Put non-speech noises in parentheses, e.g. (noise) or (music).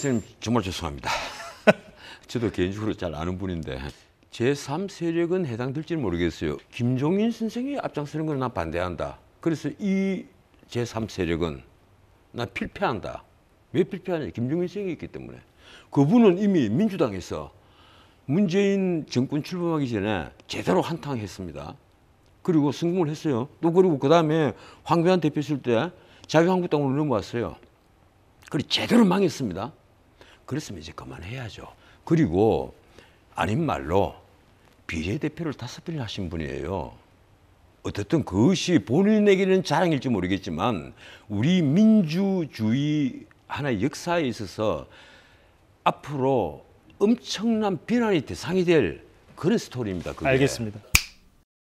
선생님 정말 죄송합니다. (laughs) 저도 개인적으로 잘 아는 분인데 제3세력은 해당될지는 모르겠어요. 김종인 선생이 앞장서는 건나 반대한다. 그래서 이 제3세력은 나 필패한다. 왜 필패하냐? 김종인 선생이 있기 때문에. 그분은 이미 민주당에서 문재인 정권 출범하기 전에 제대로 한탕했습니다. 그리고 성공을 했어요. 또 그리고 그 다음에 황교안 대표 있을 때 자유한국당으로 넘어왔어요. 그리고 제대로 망했습니다. 그랬으면 이제 그만해야죠. 그리고 아닌 말로 비례대표를 다섯 번이나 하신 분이에요. 어쨌든 그것이 본인에게는 자랑일지 모르겠지만 우리 민주주의 하나의 역사에 있어서 앞으로 엄청난 비난의 대상이 될 그런 스토리입니다. 그게. 알겠습니다.